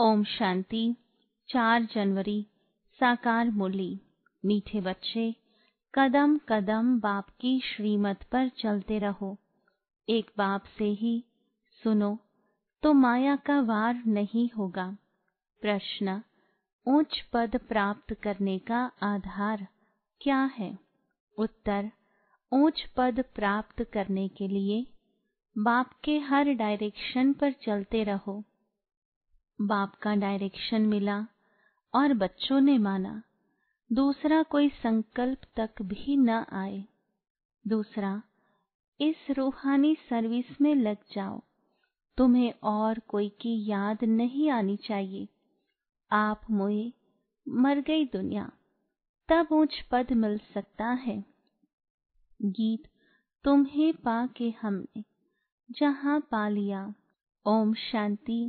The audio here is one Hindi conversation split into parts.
ओम शांति 4 जनवरी साकार मूली मीठे बच्चे कदम कदम बाप की श्रीमत पर चलते रहो एक बाप से ही सुनो तो माया का वार नहीं होगा प्रश्न उच्च पद प्राप्त करने का आधार क्या है उत्तर उच्च पद प्राप्त करने के लिए बाप के हर डायरेक्शन पर चलते रहो बाप का डायरेक्शन मिला और बच्चों ने माना दूसरा कोई संकल्प तक भी न आए दूसरा इस रूहानी सर्विस में लग जाओ तुम्हें और कोई की याद नहीं आनी चाहिए आप मुए मर गई दुनिया तब ऊंच पद मिल सकता है गीत तुम्हें पा के हमने जहां पा लिया ओम शांति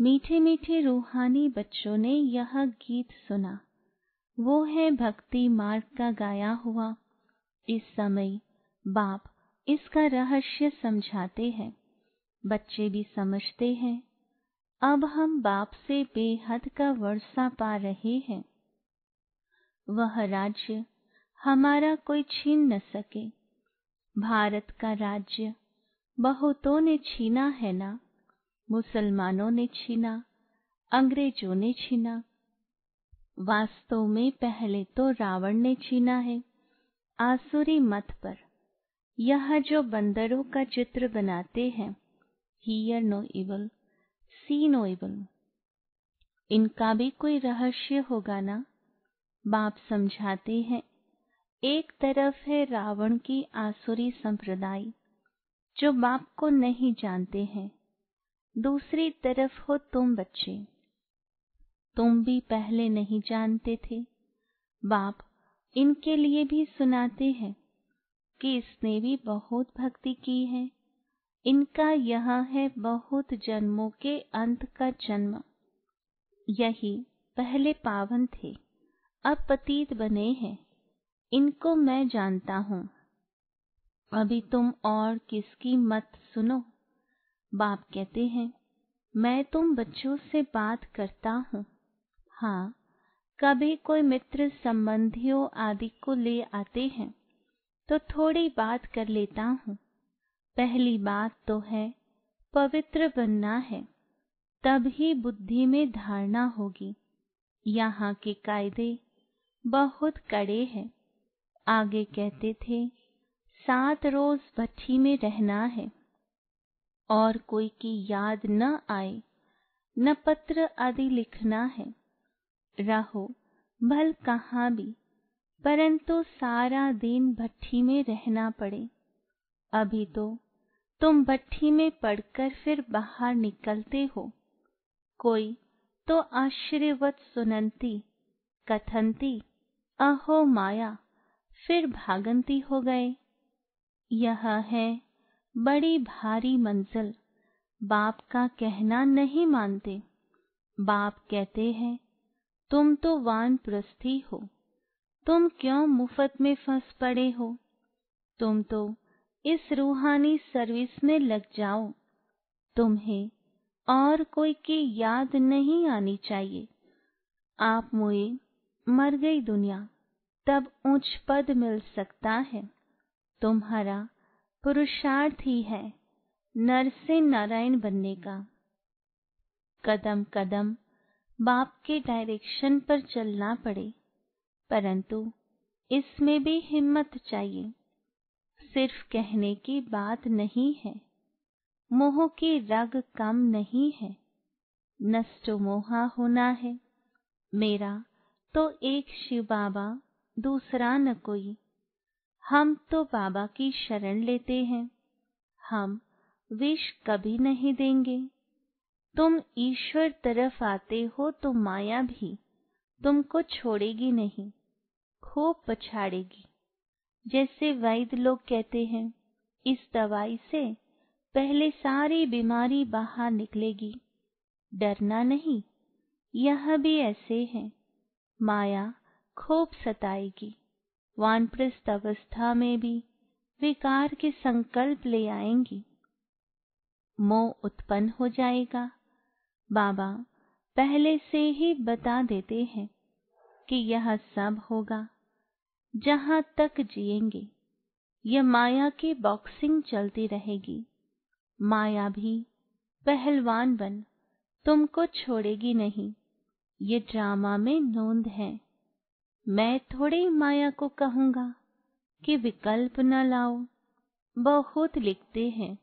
मीठे मीठे रूहानी बच्चों ने यह गीत सुना वो है भक्ति मार्ग का गाया हुआ इस समय बाप इसका रहस्य समझाते हैं बच्चे भी समझते हैं अब हम बाप से बेहद का वर्षा पा रहे हैं वह राज्य हमारा कोई छीन न सके भारत का राज्य बहुतों ने छीना है ना मुसलमानों ने छीना अंग्रेजों ने छीना वास्तव में पहले तो रावण ने छीना है आसुरी मत पर यह जो बंदरों का चित्र बनाते हैं hear no evil see no evil इनका भी कोई रहस्य होगा ना बाप समझाते हैं एक तरफ है रावण की आसुरी संप्रदाय जो बाप को नहीं जानते हैं दूसरी तरफ हो तुम बच्चे तुम भी पहले नहीं जानते थे बाप इनके लिए भी सुनाते हैं कि इसने भी बहुत भक्ति की है इनका यह है बहुत जन्मों के अंत का जन्म यही पहले पावन थे अब पतीत बने हैं इनको मैं जानता हूं अभी तुम और किसकी मत सुनो बाप कहते हैं मैं तुम बच्चों से बात करता हूँ हाँ कभी कोई मित्र संबंधियों आदि को ले आते हैं तो थोड़ी बात कर लेता हूँ पहली बात तो है पवित्र बनना है तब ही बुद्धि में धारणा होगी यहाँ के कायदे बहुत कड़े हैं आगे कहते थे सात रोज भट्ठी में रहना है और कोई की याद न आए न पत्र आदि लिखना है रहो भल कहाँ भी परंतु सारा दिन भट्ठी में रहना पड़े अभी तो तुम भट्ठी में पढ़कर फिर बाहर निकलते हो कोई तो आश्चर्यवत सुनंती कथंती अहो माया फिर भागंती हो गए यह है बड़ी भारी मंजिल बाप का कहना नहीं मानते बाप कहते हैं तुम तो वान प्रस्थी हो तुम क्यों मुफ्त में फंस पड़े हो तुम तो इस रूहानी सर्विस में लग जाओ तुम्हें और कोई की याद नहीं आनी चाहिए आप मुए मर गई दुनिया तब उच्च पद मिल सकता है तुम्हारा पुरुषार्थ ही है नर से नारायण बनने का कदम कदम बाप के डायरेक्शन पर चलना पड़े परंतु इसमें भी हिम्मत चाहिए सिर्फ कहने की बात नहीं है मोह की रग कम नहीं है नष्टो मोहा होना है मेरा तो एक शिव बाबा दूसरा न कोई हम तो बाबा की शरण लेते हैं हम विष कभी नहीं देंगे तुम ईश्वर तरफ आते हो तो माया भी तुमको छोड़ेगी नहीं खूब पछाड़ेगी जैसे वैद्य लोग कहते हैं इस दवाई से पहले सारी बीमारी बाहर निकलेगी डरना नहीं यह भी ऐसे है माया खूब सताएगी वानप्रस्थ अवस्था में भी विकार के संकल्प ले आएंगी मोह उत्पन्न हो जाएगा बाबा पहले से ही बता देते हैं कि यह सब होगा जहां तक जिएंगे यह माया की बॉक्सिंग चलती रहेगी माया भी पहलवान बन तुमको छोड़ेगी नहीं ये ड्रामा में नोंद है मैं थोड़े माया को कहूंगा कि विकल्प न लाओ बहुत लिखते हैं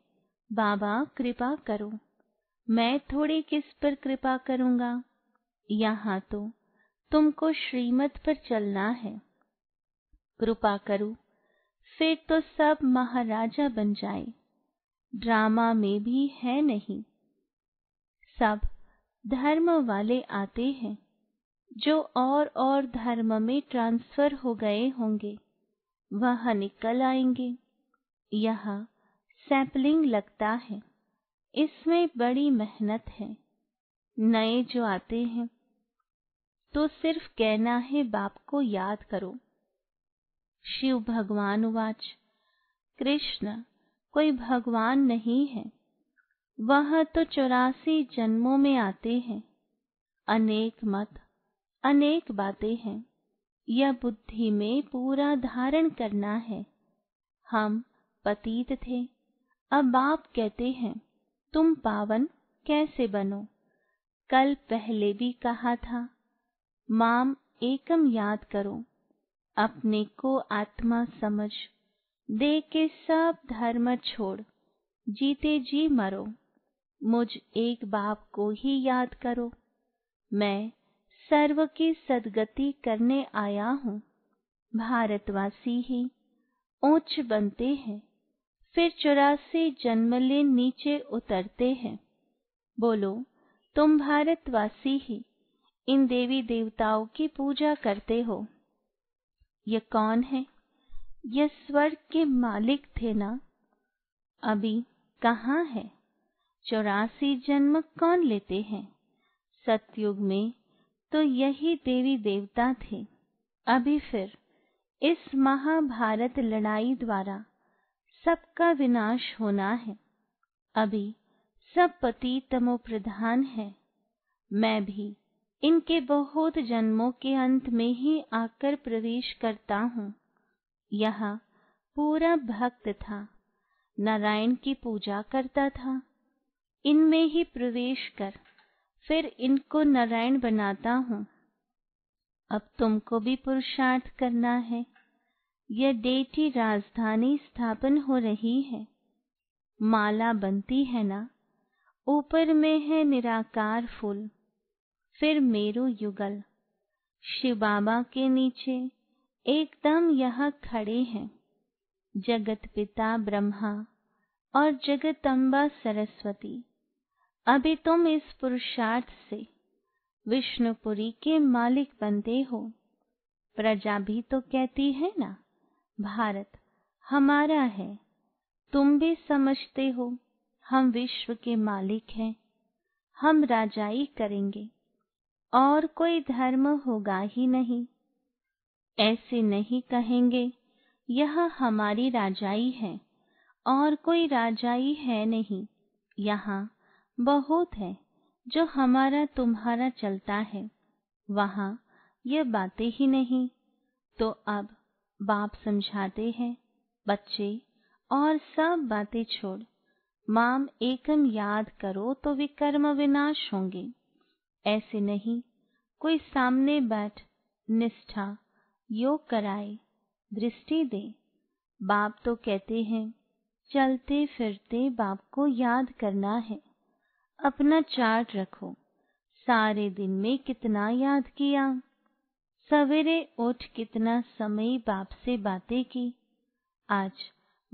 बाबा कृपा करो मैं थोड़े किस पर कृपा करूंगा यहाँ तो तुमको श्रीमत पर चलना है कृपा करो फिर तो सब महाराजा बन जाए ड्रामा में भी है नहीं सब धर्म वाले आते हैं जो और और धर्म में ट्रांसफर हो गए होंगे वह निकल आएंगे यह सैपलिंग लगता है इसमें बड़ी मेहनत है नए जो आते हैं तो सिर्फ कहना है बाप को याद करो शिव भगवान उवाच कृष्ण कोई भगवान नहीं है वह तो चौरासी जन्मों में आते हैं अनेक मत अनेक बातें हैं यह बुद्धि में पूरा धारण करना है हम पतित थे अब बाप कहते हैं तुम पावन कैसे बनो कल पहले भी कहा था माम एकम याद करो अपने को आत्मा समझ दे के सब धर्म छोड़ जीते जी मरो मुझ एक बाप को ही याद करो मैं सर्व की सदगति करने आया हूँ भारतवासी ही ऊंच बनते हैं फिर चौरासी ले नीचे उतरते हैं बोलो तुम भारतवासी ही इन देवी देवताओं की पूजा करते हो ये कौन है ये स्वर्ग के मालिक थे ना अभी कहाँ है चौरासी जन्म कौन लेते हैं सतयुग में तो यही देवी देवता थे अभी फिर इस महाभारत लड़ाई द्वारा सबका विनाश होना है अभी सब पति प्रधान है मैं भी इनके बहुत जन्मों के अंत में ही आकर प्रवेश करता हूँ यह पूरा भक्त था नारायण की पूजा करता था इनमें ही प्रवेश कर फिर इनको नारायण बनाता हूं अब तुमको भी पुरुषार्थ करना है यह डेटी राजधानी स्थापन हो रही है माला बनती है ना ऊपर में है निराकार फूल फिर मेरु युगल शिव बाबा के नीचे एकदम यहाँ खड़े हैं जगत पिता ब्रह्मा और जगत अम्बा सरस्वती अभी तुम इस पुरुषार्थ से विष्णुपुरी के मालिक बनते हो प्रजा भी तो कहती है ना भारत हमारा है तुम भी समझते हो हम विश्व के मालिक हैं हम राजाई करेंगे और कोई धर्म होगा ही नहीं ऐसे नहीं कहेंगे यह हमारी राजाई है और कोई राजाई है नहीं यहाँ बहुत है जो हमारा तुम्हारा चलता है वहां यह बातें ही नहीं तो अब बाप समझाते हैं बच्चे और सब बातें छोड़ माम एकम याद करो तो विकर्म विनाश होंगे ऐसे नहीं कोई सामने बैठ निष्ठा योग कराए दृष्टि दे बाप तो कहते हैं चलते फिरते बाप को याद करना है अपना चार्ट रखो सारे दिन में कितना याद किया सवेरे उठ कितना समय बाप से बातें की आज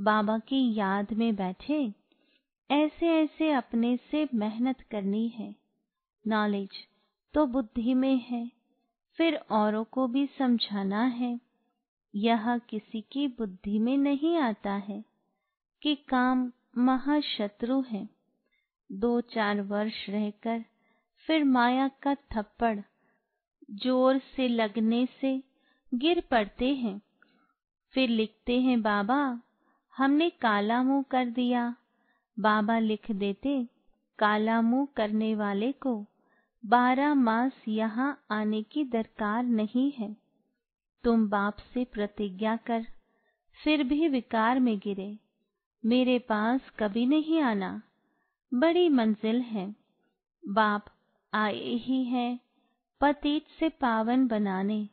बाबा की याद में बैठे ऐसे ऐसे अपने से मेहनत करनी है नॉलेज तो बुद्धि में है फिर औरों को भी समझाना है यह किसी की बुद्धि में नहीं आता है कि काम महाशत्रु है दो चार वर्ष रहकर फिर माया का थप्पड़ जोर से लगने से गिर पड़ते हैं फिर लिखते हैं बाबा हमने काला मुंह कर दिया बाबा लिख देते काला मुंह करने वाले को बारह मास यहाँ आने की दरकार नहीं है तुम बाप से प्रतिज्ञा कर फिर भी विकार में गिरे मेरे पास कभी नहीं आना बड़ी मंजिल है बाप आए ही हैं पतित से पावन बनाने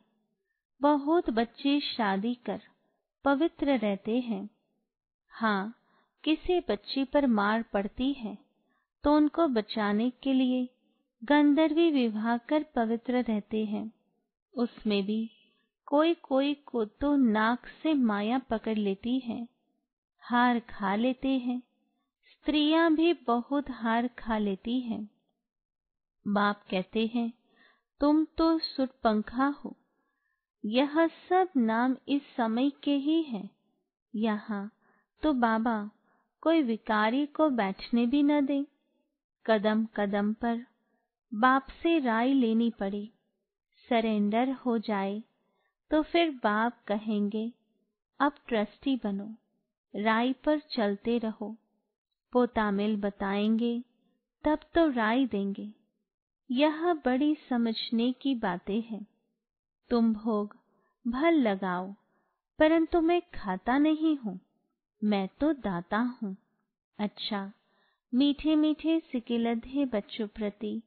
बहुत बच्चे शादी कर पवित्र रहते हैं हाँ किसी बच्ची पर मार पड़ती है तो उनको बचाने के लिए गंधर्वी विवाह कर पवित्र रहते हैं उसमें भी कोई कोई को तो नाक से माया पकड़ लेती है हार खा लेते हैं स्त्रियां भी बहुत हार खा लेती हैं बाप कहते हैं तुम तो सुटपंखा हो यह सब नाम इस समय के ही है यहाँ तो बाबा कोई विकारी को बैठने भी न दे कदम कदम पर बाप से राय लेनी पड़े सरेंडर हो जाए तो फिर बाप कहेंगे अब ट्रस्टी बनो राय पर चलते रहो तामिल बताएंगे तब तो राय देंगे यह बड़ी समझने की बातें हैं तुम भोग भल लगाओ परंतु मैं खाता नहीं हूं मैं तो दाता हूं अच्छा मीठे मीठे सिकिलधे बच्चों प्रति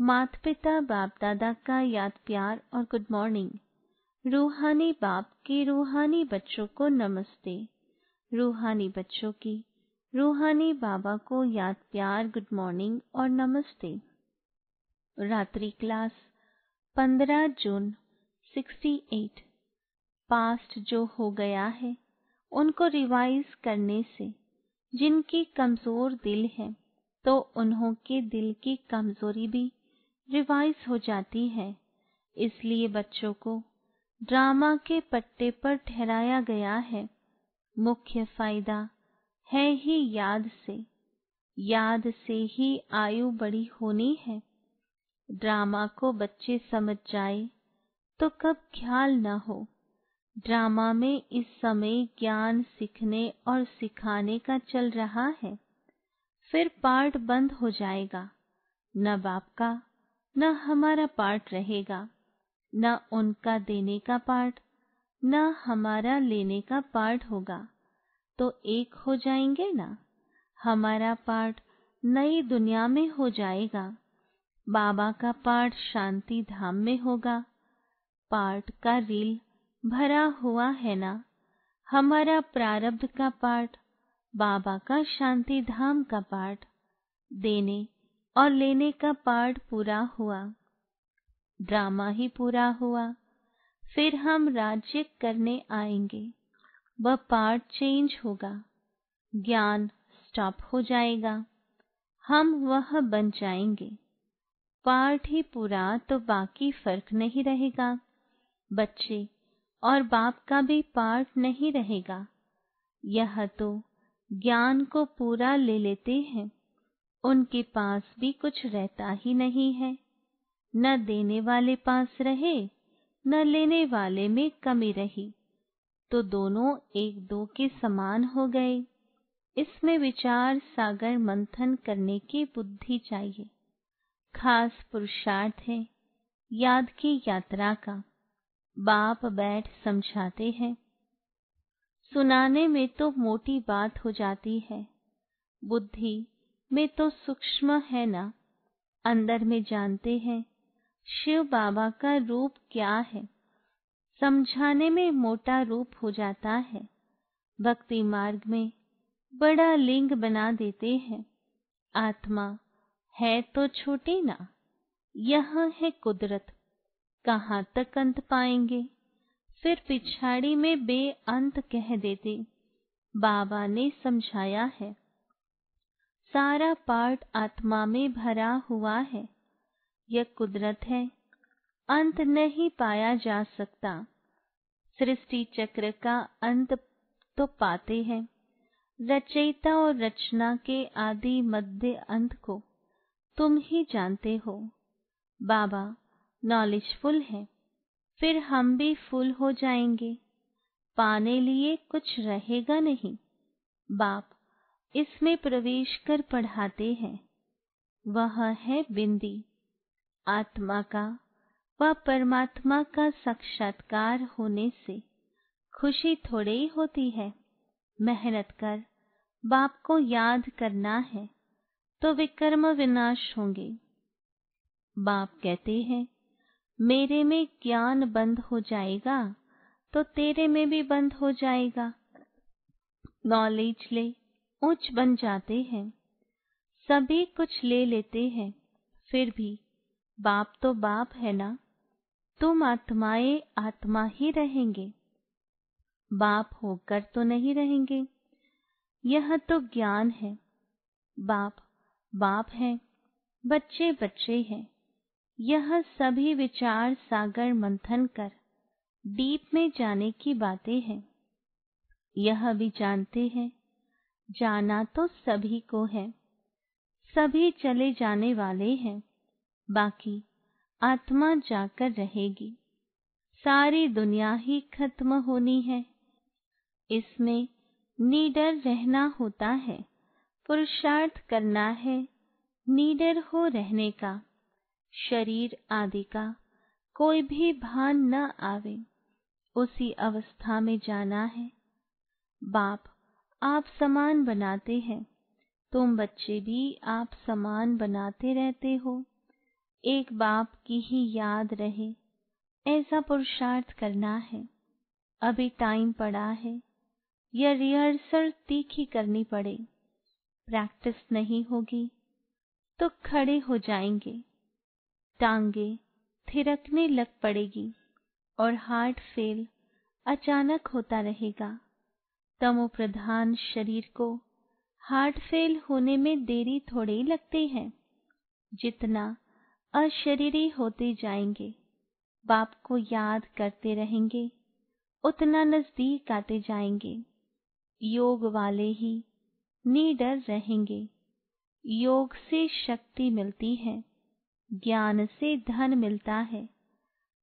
मात पिता बाप दादा का याद प्यार और गुड मॉर्निंग रूहानी बाप के रूहानी बच्चों को नमस्ते रूहानी बच्चों की रूहानी बाबा को याद प्यार गुड मॉर्निंग और नमस्ते रात्रि क्लास 15 जून 68 पास्ट जो हो गया है उनको रिवाइज करने से जिनकी कमजोर दिल है तो उन्हों के दिल की कमजोरी भी रिवाइज हो जाती है इसलिए बच्चों को ड्रामा के पट्टे पर ठहराया गया है मुख्य फायदा है ही याद से याद से ही आयु बड़ी होनी है ड्रामा को बच्चे समझ जाए तो कब ख्याल न हो ड्रामा में इस समय ज्ञान सीखने और सिखाने का चल रहा है फिर पार्ट बंद हो जाएगा न बाप का न हमारा पार्ट रहेगा न उनका देने का पार्ट न हमारा लेने का पार्ट होगा तो एक हो जाएंगे ना हमारा पाठ नई दुनिया में हो जाएगा बाबा का पाठ शांति धाम में होगा पाठ का रील भरा हुआ है ना हमारा प्रारब्ध का पाठ बाबा का शांति धाम का पाठ देने और लेने का पाठ पूरा हुआ ड्रामा ही पूरा हुआ फिर हम राज्य करने आएंगे वह पार्ट चेंज होगा ज्ञान स्टॉप हो जाएगा हम वह बन जाएंगे पार्ट ही पूरा तो बाकी फर्क नहीं रहेगा बच्चे और बाप का भी पार्ट नहीं रहेगा यह तो ज्ञान को पूरा ले लेते हैं उनके पास भी कुछ रहता ही नहीं है न देने वाले पास रहे न लेने वाले में कमी रही तो दोनों एक दो के समान हो गए इसमें विचार सागर मंथन करने की बुद्धि चाहिए खास पुरुषार्थ है याद की यात्रा का बाप बैठ समझाते हैं सुनाने में तो मोटी बात हो जाती है बुद्धि में तो सूक्ष्म है ना अंदर में जानते हैं शिव बाबा का रूप क्या है समझाने में मोटा रूप हो जाता है भक्ति मार्ग में बड़ा लिंग बना देते हैं आत्मा है तो छोटे ना यह है कुदरत कहाँ तक अंत पाएंगे फिर पिछाड़ी में बेअंत कह देते बाबा ने समझाया है सारा पाठ आत्मा में भरा हुआ है यह कुदरत है अंत नहीं पाया जा सकता सृष्टि चक्र का अंत तो पाते हैं रचयिता और रचना के आदि मध्य अंत को तुम ही जानते हो बाबा नॉलेजफुल है फिर हम भी फुल हो जाएंगे पाने लिए कुछ रहेगा नहीं बाप इसमें प्रवेश कर पढ़ाते हैं वह है बिंदी आत्मा का वह परमात्मा का साक्षात्कार होने से खुशी थोड़े ही होती है मेहनत कर बाप को याद करना है तो विकर्म विनाश होंगे बाप कहते हैं मेरे में ज्ञान बंद हो जाएगा तो तेरे में भी बंद हो जाएगा नॉलेज ले उच्च बन जाते हैं सभी कुछ ले लेते हैं फिर भी बाप तो बाप है ना तुम आत्माएं आत्मा ही रहेंगे बाप होकर तो नहीं रहेंगे यह तो ज्ञान है बाप बाप है बच्चे बच्चे हैं यह सभी विचार सागर मंथन कर डीप में जाने की बातें हैं यह भी जानते हैं जाना तो सभी को है सभी चले जाने वाले हैं बाकी आत्मा जाकर रहेगी सारी दुनिया ही खत्म होनी है इसमें नीडर रहना होता है पुरुषार्थ करना है नीडर हो रहने का शरीर आदि का कोई भी भान न आवे उसी अवस्था में जाना है बाप आप समान बनाते हैं तुम बच्चे भी आप समान बनाते रहते हो एक बाप की ही याद रहे ऐसा पुरुषार्थ करना है अभी टाइम पड़ा है यह रिहर्सल तीखी करनी पड़े प्रैक्टिस नहीं होगी तो खड़े हो जाएंगे टांगे थिरकने लग पड़ेगी और हार्ट फेल अचानक होता रहेगा तमो प्रधान शरीर को हार्ट फेल होने में देरी थोड़ी लगती है जितना अशरीरी होते जाएंगे बाप को याद करते रहेंगे उतना नजदीक आते जाएंगे योग वाले ही निडर रहेंगे योग से शक्ति मिलती है ज्ञान से धन मिलता है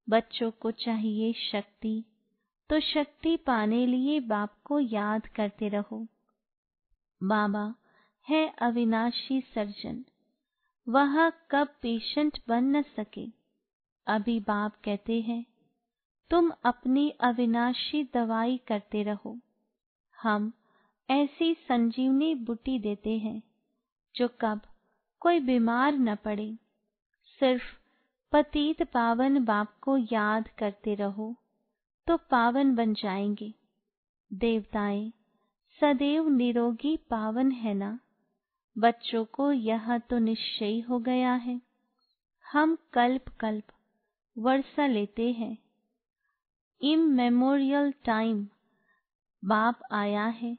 बच्चों को चाहिए शक्ति तो शक्ति पाने लिए बाप को याद करते रहो बाबा है अविनाशी सर्जन वह कब पेशेंट बन न सके अभी बाप कहते हैं तुम अपनी अविनाशी दवाई करते रहो हम ऐसी संजीवनी बुटी देते हैं जो कब कोई बीमार न पड़े सिर्फ पतित पावन बाप को याद करते रहो तो पावन बन जाएंगे देवताएं सदैव निरोगी पावन है ना बच्चों को यह तो निश्चय हो गया है हम कल्प कल्प वर्षा लेते हैं मेमोरियल टाइम बाप आया है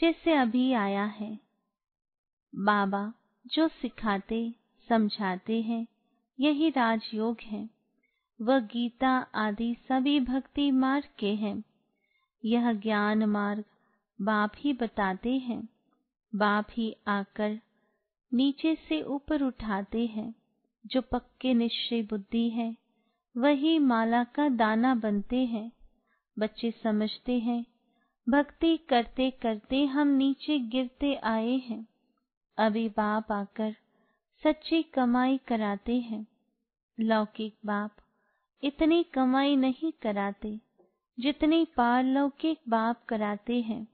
जैसे अभी आया है बाबा जो सिखाते समझाते हैं यही राजयोग है वह गीता आदि सभी भक्ति मार्ग के हैं यह ज्ञान मार्ग बाप ही बताते हैं बाप ही आकर नीचे से ऊपर उठाते हैं जो पक्के निश्चय बुद्धि है वही माला का दाना बनते हैं बच्चे समझते हैं भक्ति करते करते हम नीचे गिरते आए हैं अभी बाप आकर सच्ची कमाई कराते हैं लौकिक बाप इतनी कमाई नहीं कराते जितनी पारलौकिक बाप कराते हैं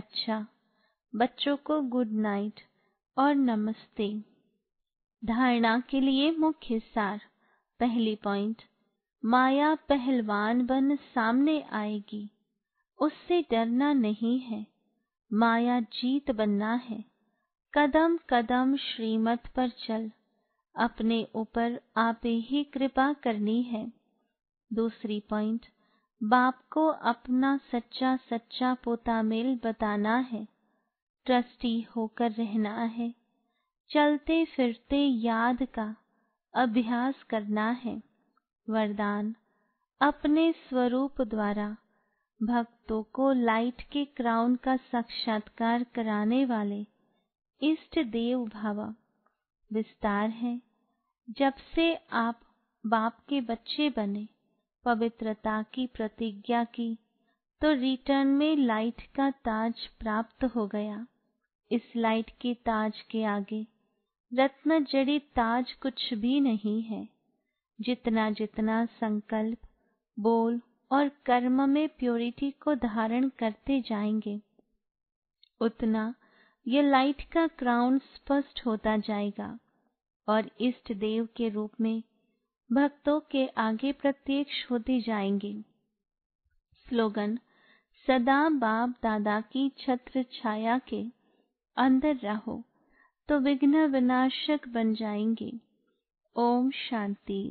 अच्छा बच्चों को गुड नाइट और नमस्ते धारणा के लिए मुख्य सार पहली पॉइंट माया पहलवान बन सामने आएगी उससे डरना नहीं है माया जीत बनना है कदम कदम श्रीमत पर चल अपने ऊपर आपे ही कृपा करनी है दूसरी पॉइंट बाप को अपना सच्चा सच्चा पोता मेल बताना है ट्रस्टी होकर रहना है चलते फिरते याद का अभ्यास करना है वरदान अपने स्वरूप द्वारा भक्तों को लाइट के क्राउन का साक्षात्कार कराने वाले इष्ट देव भावा विस्तार है जब से आप बाप के बच्चे बने पवित्रता की प्रतिज्ञा की तो रिटर्न में लाइट का ताज प्राप्त हो गया इस लाइट के ताज के आगे रत्न जड़ी ताज कुछ भी नहीं है जितना जितना संकल्प बोल और कर्म में प्योरिटी को धारण करते जाएंगे उतना यह लाइट का क्राउन स्पष्ट होता जाएगा और इष्ट देव के रूप में भक्तों के आगे प्रत्यक्ष होते जाएंगे स्लोगन सदा बाप दादा की छत्र छाया के अंदर रहो तो विघ्न विनाशक बन जाएंगे ओम शांति